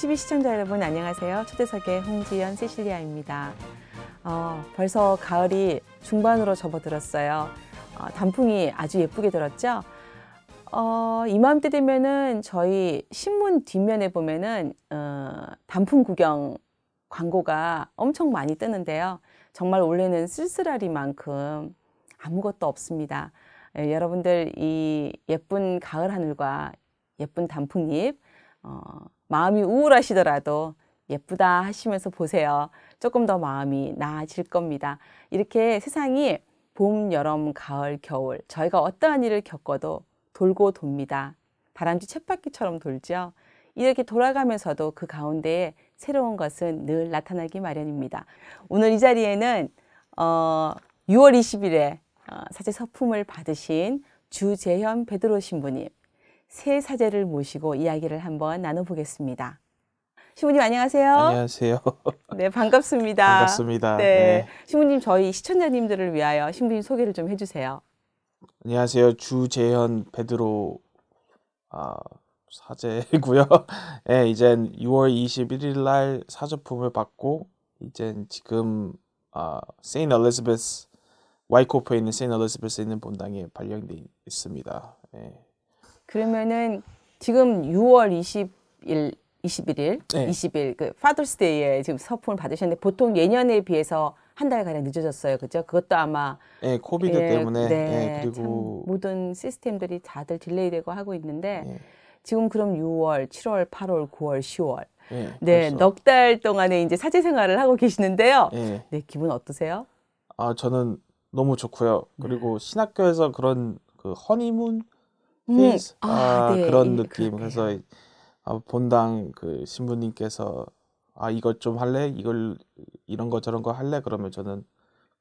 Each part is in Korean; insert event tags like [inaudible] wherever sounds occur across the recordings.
CCTV 시청자 여러분 안녕하세요. 초대석의 홍지연 세실리아입니다. 어, 벌써 가을이 중반으로 접어들었어요. 어, 단풍이 아주 예쁘게 들었죠. 어, 이맘때 되면은 저희 신문 뒷면에 보면은 어, 단풍 구경 광고가 엄청 많이 뜨는데요. 정말 올해는 쓸쓸하리만큼 아무것도 없습니다. 예, 여러분들 이 예쁜 가을 하늘과 예쁜 단풍잎 어, 마음이 우울하시더라도 예쁘다 하시면서 보세요. 조금 더 마음이 나아질 겁니다. 이렇게 세상이 봄, 여름, 가을, 겨울 저희가 어떠한 일을 겪어도 돌고 돕니다. 바람쥐 쳇바퀴처럼 돌죠. 이렇게 돌아가면서도 그 가운데에 새로운 것은 늘 나타나기 마련입니다. 오늘 이 자리에는 어, 6월 20일에 어, 사제 서품을 받으신 주재현 베드로 신부님 세 사제를 모시고 이야기를 한번 나눠보겠습니다. 신부님 안녕하세요. 안녕하세요. [laughs] 네 반갑습니다. 반갑습니다. 네, 네. 신부님 저희 시청자님들을 위하여 신부님 소개를 좀 해주세요. 안녕하세요. 주재현 베드로 아, 사제고요. 이 [laughs] 네, 이젠 6월 21일 날 사제품을 받고 이젠 지금 아, 세인 엘리자베스 와이코프에 있는 세인 엘리자베스에 있는 본당에 발령돼 있습니다. 네. 그러면은 지금 6월 20일 21일, 네. 20일 그 파더스 데이에 지금 서품을 받으셨는데 보통 예년에 비해서 한 달가량 늦어졌어요. 그죠? 그것도 아마 예, 코비드 예, 때문에 네, 예, 그리고 모든 시스템들이 다들 딜레이되고 하고 있는데 예. 지금 그럼 6월, 7월, 8월, 9월, 10월 예, 네, 넉 달 동안에 이제 사제 생활을 하고 계시는데요. 예. 네, 기분 어떠세요? 아, 저는 너무 좋고요. 그리고 네. 신학교에서 그런 그 허니문 페이스 네. 아, 아 네. 그런 음, 느낌. 그렇네요. 그래서 아, 본당 그 신부님께서 아이걸좀 할래? 이걸 이런 거 저런 거 할래? 그러면 저는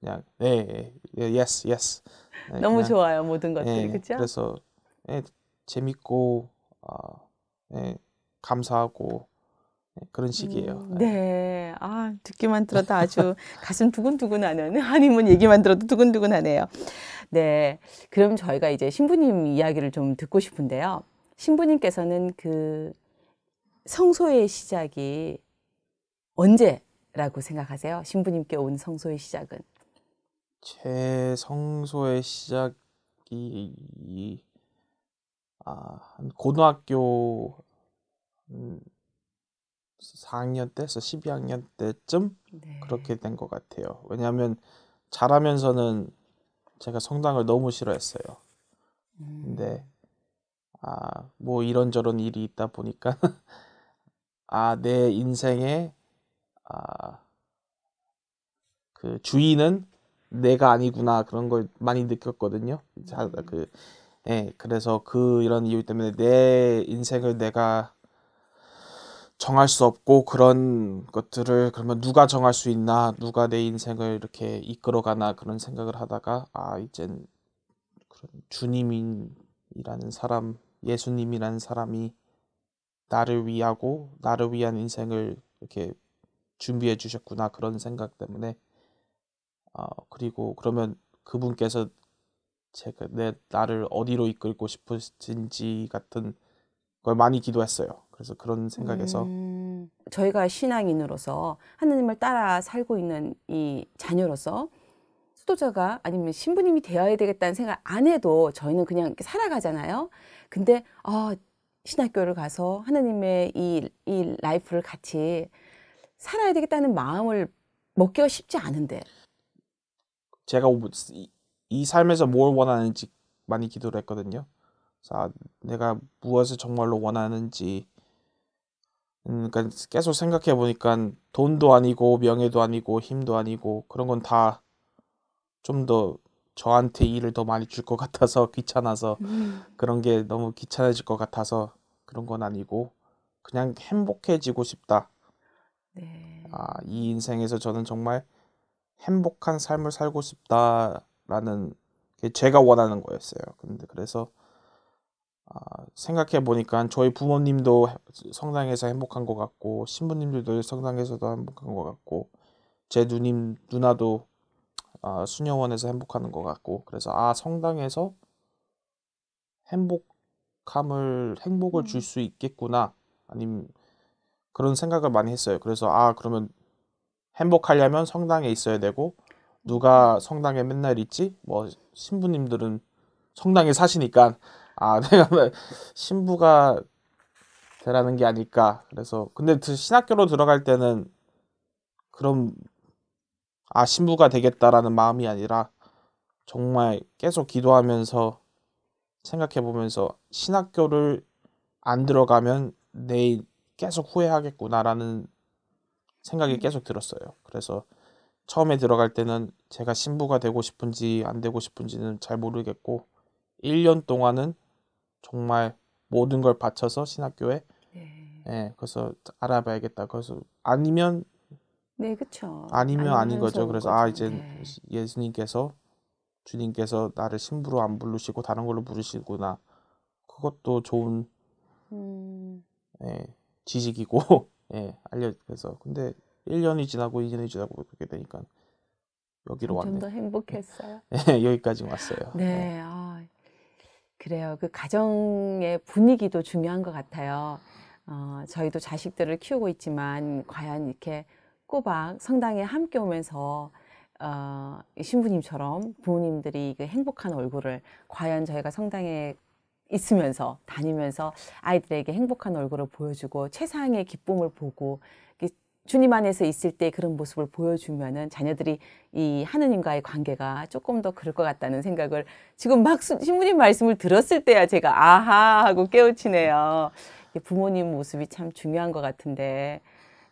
그냥 예, 예, 예 yes, yes. 네, 너무 그냥, 좋아요 모든 것들이 그렇죠? 그래서 예, 재밌고 아, 예, 감사하고 네, 그런 식이에요. 음, 네. 네. 아, 듣기만 들어도 아주 [laughs] 가슴 두근두근하는 한니문 얘기만 들어도 두근두근하네요. 네. 그럼 저희가 이제 신부님 이야기를 좀 듣고 싶은데요. 신부님께서는 그 성소의 시작이 언제라고 생각하세요? 신부님께 온 성소의 시작은? 제 성소의 시작이 아, 고등학교 4학년 때에서 12학년 때쯤 네. 그렇게 된 것 같아요. 왜냐하면 자라면서는 제가 성당을 너무 싫어했어요. 음. 근데 아, 아뭐 이런저런 일이 있다 보니까 [laughs] 아내 인생에 아그 주인은 내가 아니구나 그런 걸 많이 느꼈거든요. 자그 음. 예, 그래서 그 이런 이유 때문에 내 인생을 내가 정할 수 없고 그런 것들을 그러면 누가 정할 수 있나 누가 내 인생을 이렇게 이끌어가나 그런 생각을 하다가 아 이젠 그런 주님이라는 사람 예수님이라는 사람이 나를 위하고 나를 위한 인생을 이렇게 준비해 주셨구나 그런 생각 때문에 어, 그리고 그러면 그분께서 제가 내 나를 어디로 이끌고 싶으신지 같은 걸 많이 기도했어요. 그래서 그런 생각에서 음, 저희가 신앙인으로서 하느님을 따라 살고 있는 이 자녀로서 수도자가 아니면 신부님이 되어야 되겠다는 생각 안 해도 저희는 그냥 이렇게 살아가잖아요. 근데 어, 신학교를 가서 하느님의 이, 이 라이프를 같이 살아야 되겠다는 마음을 먹기가 쉽지 않은데 제가 이, 이 삶에서 뭘 원하는지 많이 기도를 했거든요. 자, 아, 내가 무엇을 정말로 원하는지 음, 그러니까 계속 생각해 보니까 돈도 아니고 명예도 아니고 힘도 아니고 그런 건 다 좀 더 저한테 일을 더 많이 줄 것 같아서 [laughs] 귀찮아서 음. 그런 게 너무 귀찮아질 것 같아서 그런 건 아니고 그냥 행복해지고 싶다. 네. 아, 이 인생에서 저는 정말 행복한 삶을 살고 싶다라는 게 제가 원하는 거였어요. 근데 그래서 아, 생각해 보니까 저희 부모님도 성당에서 행복한 것 같고 신부님들도 성당에서도 행복한 것 같고 제 누님 누나도 아, 수녀원에서 행복하는 것 같고 그래서 아 성당에서 행복함을 행복을 줄수 음. 있겠구나 아님 그런 생각을 많이 했어요. 그래서 아 그러면 행복하려면 성당에 있어야 되고 누가 음. 성당에 맨날 있지? 뭐 신부님들은 성당에 사시니까 아 [laughs] 내가 신부가 되라는 게 아닐까 그래서 근데 신학교로 들어갈 때는 그럼 아 신부가 되겠다라는 마음이 아니라 정말 계속 기도하면서 생각해 보면서 신학교를 안 들어가면 내일 계속 후회하겠구나라는 생각이 음. 계속 들었어요. 그래서 처음에 들어갈 때는 제가 신부가 되고 싶은지 안 되고 싶은지는 잘 모르겠고 1년 동안은 정말 모든 걸 바쳐서 신학교에 네. 예, 그래서 알아봐야겠다. 그래서 아니면 네, 그렇죠. 아니면 아닌 거죠. 그래서 아, 거죠. 아 이제 네. 예수님께서 주님께서 나를 신부로 안 부르시고 다른 걸로 부르시구나. 그것도 좋은 음... 예, 지식이고 [laughs] 예, 알려 그래서 근데 1년이 지나고 2년이 지나고 그렇게 되니까 여기로 왔네요. 좀 더 행복했어요. [laughs] 예, 여기까지 왔어요. 네. 예. 아. 그래요. 그 가정의 분위기도 중요한 것 같아요. 어, 저희도 자식들을 키우고 있지만 과연 이렇게 꼬박 성당에 함께 오면서 어, 신부님처럼 부모님들이 그 행복한 얼굴을 과연 저희가 성당에 있으면서 다니면서 아이들에게 행복한 얼굴을 보여주고 최상의 기쁨을 보고 주님 안에서 있을 때 그런 모습을 보여주면은 자녀들이 이 하느님과의 관계가 조금 더 그럴 것 같다는 생각을 지금 막 신부님 말씀을 들었을 때야 제가 아하 하고 깨우치네요. 부모님 모습이 참 중요한 것 같은데.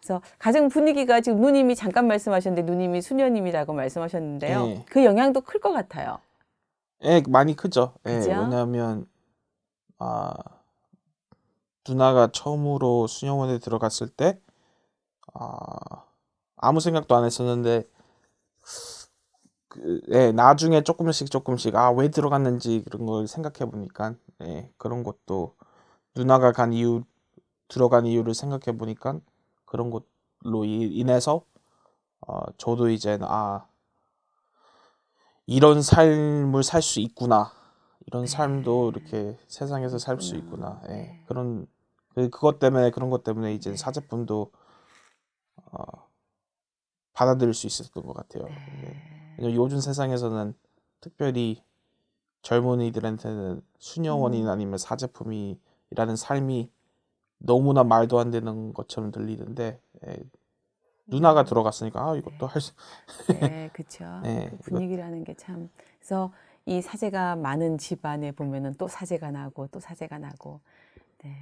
그래서 가정 분위기가 지금 누님이 잠깐 말씀하셨는데 누님이 수녀님이라고 말씀하셨는데요. 예. 그 영향도 클 것 같아요. 예, 많이 크죠. 예, 왜냐하면 아 누나가 처음으로 수녀원에 들어갔을 때 아, 아무 생각도 안 했었는데 그, 예, 나중에 조금씩 조금씩 아 왜 들어갔는지 그런 걸 생각해 보니까 예, 그런 것도 누나가 간 이유 들어간 이유를 생각해 보니까 그런 것로 인해서 어, 저도 이제 아 이런 삶을 살 수 있구나 이런 네. 삶도 이렇게 세상에서 살 수 있구나 예, 네. 그런 그, 것 때문에 그런 것 때문에 이제 네. 사제품도 어, 받아들일 수 있었던 것 같아요. 네. 네. 요즘 세상에서는 특별히 젊은이들한테는 수녀원이나 음. 아니면 사제품이라는 삶이 너무나 말도 안 되는 것처럼 들리는데 예, 누나가 음. 들어갔으니까 아 이것도 네. 할 수. 네, 그렇죠. [laughs] 네, 그 분위기라는 이거... 게 참. 그래서 이 사제가 많은 집안에 보면은 또 사제가 나고 또 사제가 나고. 네.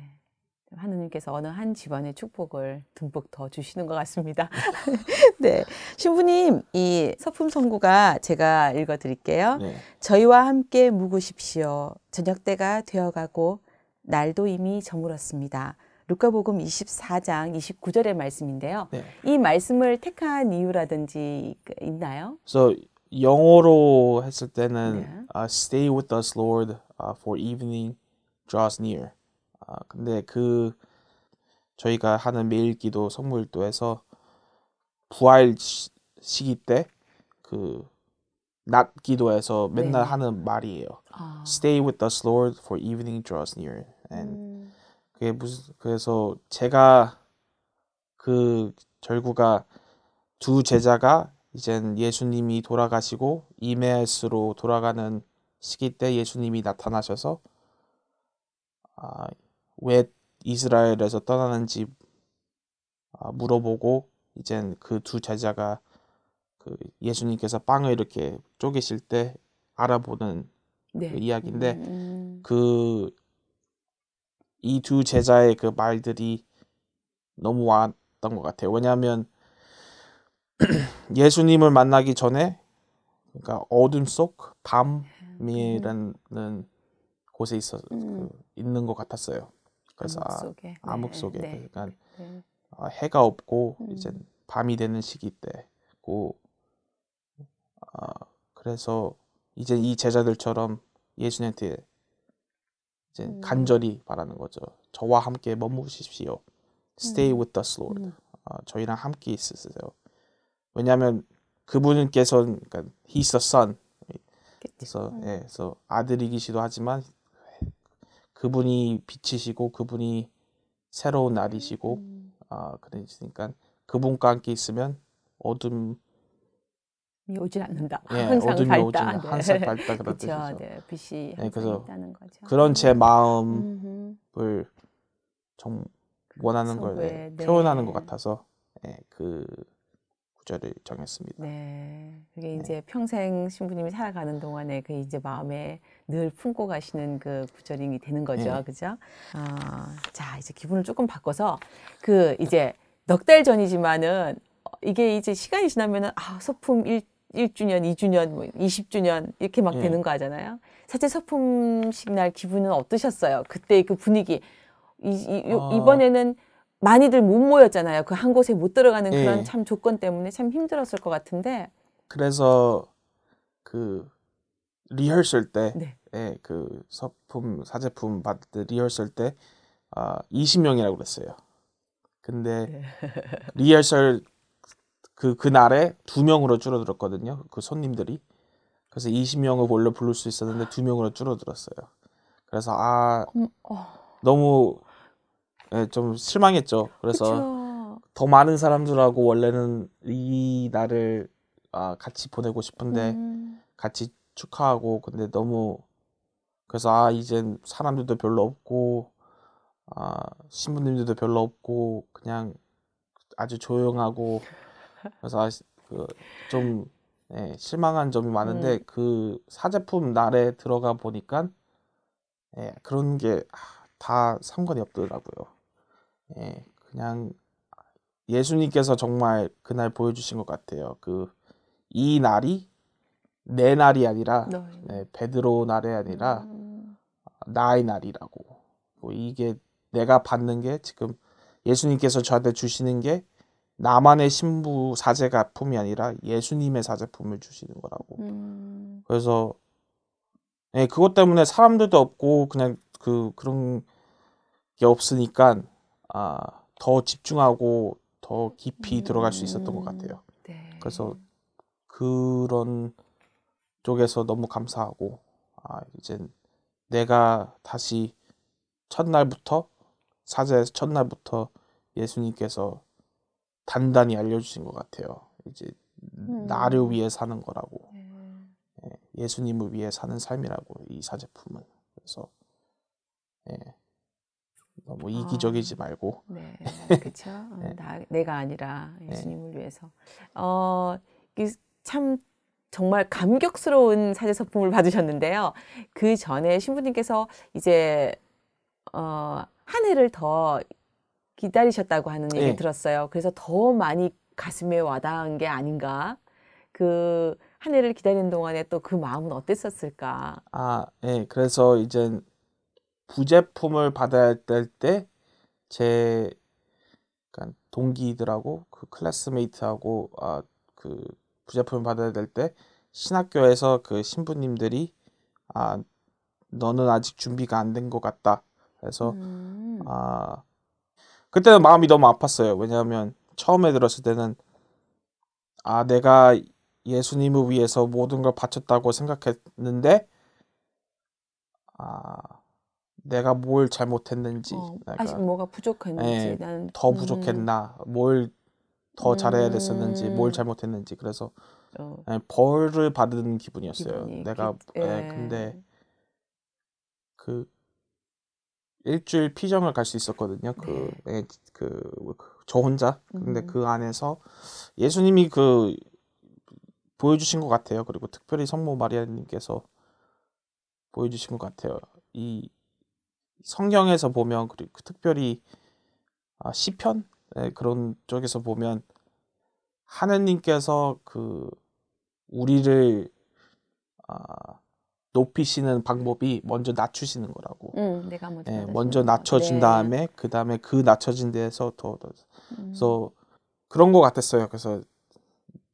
하느님께서 어느 한 집안의 축복을 듬뿍 더 주시는 것 같습니다. [laughs] 네. 신부님, 이 서품 선구가 제가 읽어 드릴게요. 네. 저희와 함께 묵으십시오. 저녁 때가 되어가고 날도 이미 저물었습니다. 루카복음 24장 29절의 말씀인데요. 네. 이 말씀을 택한 이유라든지 있나요? So 영어로 했을 때는 네. uh, stay with us Lord uh, for evening draws near. 아, 근데 그 저희가 하는 매일기도 성물도에서 부활 시기 때 그 낮 기도에서 맨날 네. 하는 말이에요. 아. Stay with us, Lord, for evening draws near. And 음. 그게 무슨 그래서 제가 그 절구가 두 제자가 이젠 예수님이 돌아가시고 이메스로 돌아가는 시기 때 예수님이 나타나셔서 아, 왜 이스라엘에서 떠나는지 아, 물어보고 이젠 그 두 제자가 그 예수님께서 빵을 이렇게 쪼개실 때 알아보는 네. 그 이야기인데 음. 음. 그이 두 제자의 그 말들이 너무 왔던것 같아요. 왜냐하면 [clears throat] 예수님을 만나기 전에 그러니까 어둠 속 음. 밤이라는 그 음. 곳에 있어 음. 그, 있는 것 같았어요. 그래서 암흑 아, 네, 속에, 네. 암흑 속에. 네. 그러니까 네. 어, 해가 없고 음. 이제 밤이 되는 시기 때고 어, 그래서 이제 이 제자들처럼 예수님한테 이제 음. 간절히 바라는 거죠. 저와 함께 머무십시오. Stay 음. with us, Lord. 음. 어, 저희랑 함께 있으세요. 왜냐하면 그분께서는 그러니까 He's the Son. 그치. 그래서 음. 예, 그래서 아들이기시도 하지만 그분이 빛이시고 그분이 새로운 날이시고 음. 아 그러니까 그분과 함께 있으면 어둠 이오지 않는다. 예, 항상 어둠이 밝다. 오지 네. 항상 밝다 그런 [laughs] 뜻이죠. 네, 빛이 네, 그래서 있다는 거죠. 그런 제 마음을 음정 원하는 걸 네, 표현하는 것 같아서 예, 그 구절을 정했습니다. 네. 그게 네. 이제 네. 평생 신부님이 살아가는 동안에 그 이제 마음에 늘 품고 가시는 그 구절이 되는 거죠. 네. 그죠? 아, 자, 이제 기분을 조금 바꿔서 그 이제 넉 달 전이지만은 이게 이제 시간이 지나면은 아, 소품 1, 1주년, 2주년, 뭐 20주년 이렇게 막 네. 되는 거 하잖아요. 사실 소품식 날 기분은 어떠셨어요? 그때 그 분위기. 이, 이, 아. 이번에는 많이들 못 모였잖아요. 그 한 곳에 못 들어가는 그런 예. 참 조건 때문에 참 힘들었을 것 같은데. 그래서 그 리허설 때, 네. 예, 그 서품 사제품 받을 때 리허설 때 아, 20명이라고 그랬어요. 근데 네. [laughs] 리허설 그 그날에 두 명으로 줄어들었거든요. 그 손님들이. 그래서 20명을 원래 부를 수 있었는데 두 명으로 줄어들었어요. 그래서 아 음, 어. 너무 네, 좀 실망했죠. 그래서 그쵸. 더 많은 사람들하고 원래는 이 날을 아, 같이 보내고 싶은데 음. 같이 축하하고 근데 너무 그래서 아 이젠 사람들도 별로 없고 아 신부님들도 별로 없고 그냥 아주 조용하고 그래서 아, 그좀 예, 실망한 점이 많은데 음. 그 사제품 날에 들어가 보니까 예, 그런 게다 아, 상관이 없더라고요. 예, 그냥 예수님께서 정말 그날 보여주신 것 같아요. 그 이 날이 내 날이 아니라 네. 네, 베드로 날이 아니라 음. 나의 날이라고. 뭐 이게 내가 받는 게 지금 예수님께서 저한테 주시는 게 나만의 신부 사제가 품이 아니라 예수님의 사제품을 주시는 거라고. 음. 그래서 예, 그것 때문에 사람들도 없고 그냥 그 그런 게 없으니까 아, 더 집중하고 더 깊이 들어갈 수 있었던 것 음, 같아요. 네. 그래서 그런 쪽에서 너무 감사하고 아, 이제 내가 다시 첫날부터 사제에서 첫날부터 예수님께서 단단히 알려주신 것 같아요. 이제 음. 나를 위해 사는 거라고 음. 예, 예수님을 위해 사는 삶이라고 이 사제품은 그래서 예, 너무 아. 이기적이지 말고. 네, [laughs] 그렇죠. 네. 나, 내가 아니라 네. 예수님을 네. 위해서. 어, 참 정말 감격스러운 사제 서품을 받으셨는데요. 그 전에 신부님께서 이제 어, 한 해를 더 기다리셨다고 하는 얘기 네. 들었어요. 그래서 더 많이 가슴에 와닿은 게 아닌가. 그 한 해를 기다리는 동안에 또 그 마음은 어땠었을까? 아, 예. 그래서 이제 부제품을 받아야 될 때제 그러니까 동기들하고 그 클래스메이트하고 아 그 부제품을 받아야 될 때 신학교에서 그 신부님들이 아 너는 아직 준비가 안 된 것 같다. 그래서 음. 아 그때는 마음이 너무 아팠어요. 왜냐하면 처음에 들었을 때는 아 내가 예수님을 위해서 모든 걸 바쳤다고 생각했는데 아 내가 뭘 잘못했는지 어, 그러니까, 아직 뭐가 부족했는지 예, 나는 더 음. 부족했나 뭘 더 잘해야 됐었는지 음. 뭘 잘못했는지 그래서 어. 에, 예, 벌을 받은 기분이었어요 기분이, 내가 기, 에, 예, 근데 그 일주일 피정을 갈 수 있었거든요 그그 네. 그, 그, 저 혼자 근데 음. 그 안에서 예수님이 그 보여주신 것 같아요 그리고 특별히 성모 마리아님께서 보여주신 것 같아요 이 성경에서 보면 그리고 그 특별히 아, 시편 네, 그런 쪽에서 보면 하느님께서 그 우리를 아, 높이시는 방법이 먼저 낮추시는 거라고. 음, 내가 먼저, 네, 예, 먼저 낮춰진 네. 다음에 그 다음에 그 낮춰진 데서 더, 더. 음. 그래서 그런 것 같았어요. 그래서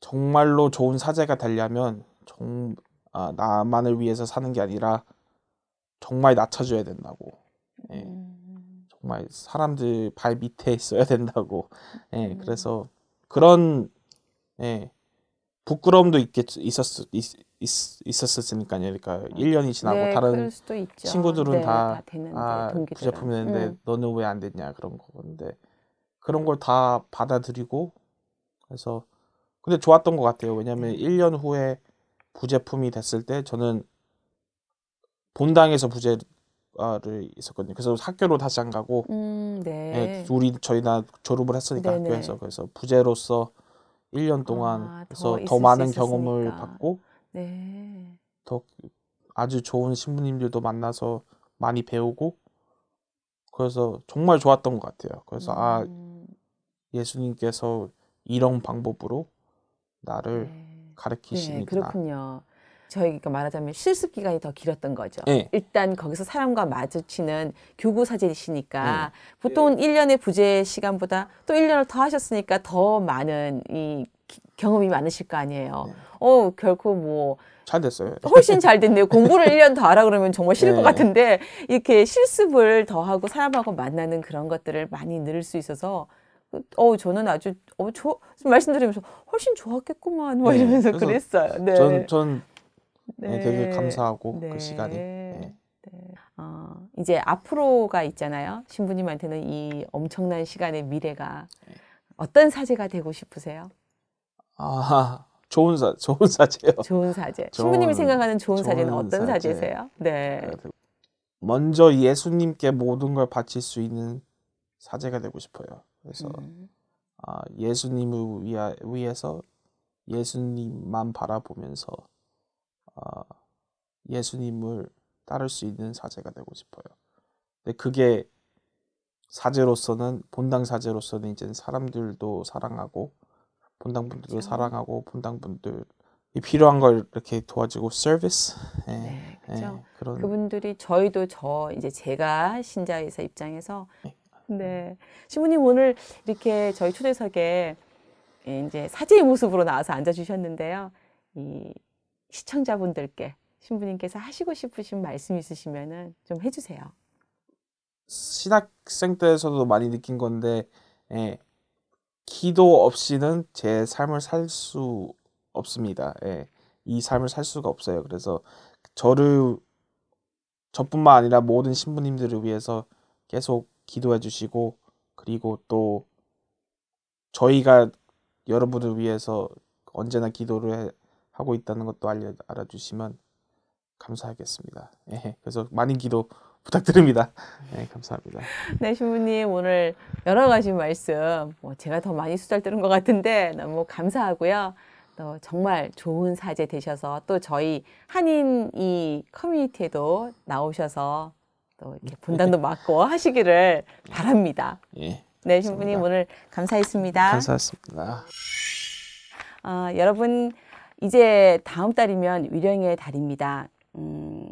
정말로 좋은 사제가 되려면 정, 아, 나만을 위해서 사는 게 아니라 정말 낮춰줘야 된다고. 예. 음. 정말 사람들 발 밑에 있어야 된다고. 예, 음. 그래서 그런 예, 부끄러움도 있겠 있었 있, 있 었으니까요 그러니까 음. 1년이 지나고 네, 다른 친구들은 네, 다, 다 되는데, 아, 그제품이 됐는데 음. 너는 왜 안 됐냐 그런 거근데 그런 걸 다 받아들이고 그래서 근데 좋았던 것 같아요. 왜냐하면 1년 후에 부제품이 됐을 때 저는 본당에서 부제 를 있었거든요. 그래서 학교로 다시 안 가고 음, 네. 예, 우리 저희 나 졸업을 했으니까 네네. 학교에서 그래서 부재로서 1년 동안 아, 그래서 더, 더 많은 경험을 받고 네. 더 아주 좋은 신부님들도 만나서 많이 배우고 그래서 정말 좋았던 것 같아요. 그래서 아, 음. 아 예수님께서 이런 방법으로 나를 네. 가르치시니까 네, 그렇군요. 저희가 말하자면 실습 기간이 더 길었던 거죠. 네. 일단 거기서 사람과 마주치는 교구 사진이시니까 네. 예. 보통 1년의 예. 부재 시간보다 또1년을더 하셨으니까 더 많은 이 경험이 많으실 거 아니에요. 어, 결코 뭐. 잘 됐어요. 훨씬 잘 됐네요. 공부를 1년더 [laughs] 하라 그러면 정말 싫을 것 같은데, 이렇게 실습을 더 하고 사람하고 만나는 그런 것들을 많이 늘을 수 있어서 그, 어 저는 아주 어저 말씀드리면서 훨씬 좋았겠구만 뭐 이러면서 그랬어요. 네. 전, 전 어, 네. 되게 감사하고 그 네. 시간이. 네. 네. 어, 이제 앞으로가 있잖아요. 신부님한테는 이 엄청난 시간의 미래가 어떤 사제가 되고 싶으세요? 아, 좋은 사, 좋은 사제요. 좋은 사제. 좋은, 신부님이 생각하는 좋은, 좋은 사제는 어떤 사제. 세요 네. 그 먼저 예수님께 모든 걸 바칠 수 있는 사제가 되고 싶어요. 그래서 음. 아, 예수님을 위하, 위해서 예수님만 바라보면서 아, 예수님을 따를 수 있는 사제가 되고 싶어요. 근데 그게 사제로서는 본당 사제로서는 이제 사람들도 사랑하고 본당 분들도 그렇죠. 사랑하고 본당 분들 이 필요한 걸 이렇게 도와주고 서비스 예, 네, 그렇죠. 예, 그런 그분들이 저희도 저 이제 제가 신자의사 입장에서 네. 예. 네 신부님 오늘 이렇게 저희 초대석에 이제 사제의 모습으로 나와서 앉아 주셨는데요. 이 시청자분들께 신부님께서 하시고 싶으신 말씀 있으시면은 좀 해주세요. 신학생 때에서도 많이 느낀 건데 예, 기도 없이는 제 삶을 살 수 없습니다. 예, 이 삶을 살 수가 없어요. 그래서 저를 저뿐만 아니라 모든 신부님들을 위해서 계속 기도해 주시고 그리고 또 저희가 여러분을 위해서 언제나 기도를 하고 있다는 것도 알려, 알아주시면 감사하겠습니다. 예, 예. 그래서 많은 기도 부탁드립니다. 네, [laughs] 감사합니다. 네, 신부님 오늘 여러 가지 말씀 뭐 제가 더 많이 수달 뜨는 것 같은데 너무 감사하고요. 또 정말 좋은 사제 되셔서 또 저희 한인 이 커뮤니티에도 나오셔서 또 이렇게 본단도 맡고 [laughs] 하시기를 바랍니다. 예, 네, 신부님 오늘 감사했습니다. 감사했습니다. 어, 여러분. 이제 다음 달이면 위령의 달입니다. 음,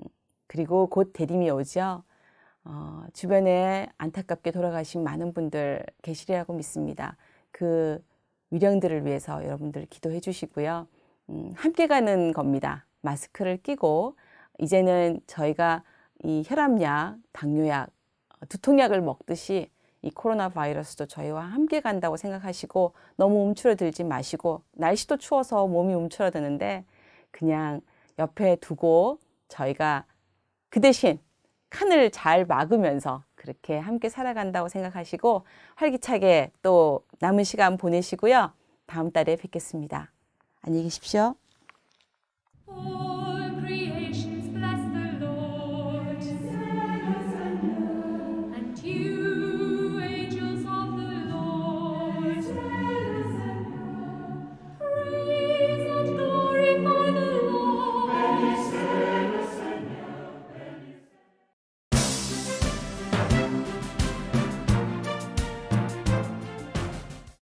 그리고 곧 대림이 오죠. 어, 주변에 안타깝게 돌아가신 많은 분들 계시리라고 믿습니다. 그 위령들을 위해서 여러분들 기도해 주시고요. 음, 함께 가는 겁니다. 마스크를 끼고 이제는 저희가 이 혈압약, 당뇨약, 어, 두통약을 먹듯이 이 코로나 바이러스도 저희와 함께 간다고 생각하시고 너무 움츠러들지 마시고 날씨도 추워서 몸이 움츠러드는데 그냥 옆에 두고 저희가 그 대신 칸을 잘 막으면서 그렇게 함께 살아간다고 생각하시고 활기차게 또 남은 시간 보내시고요. 다음 달에 뵙겠습니다. 안녕히 계십시오.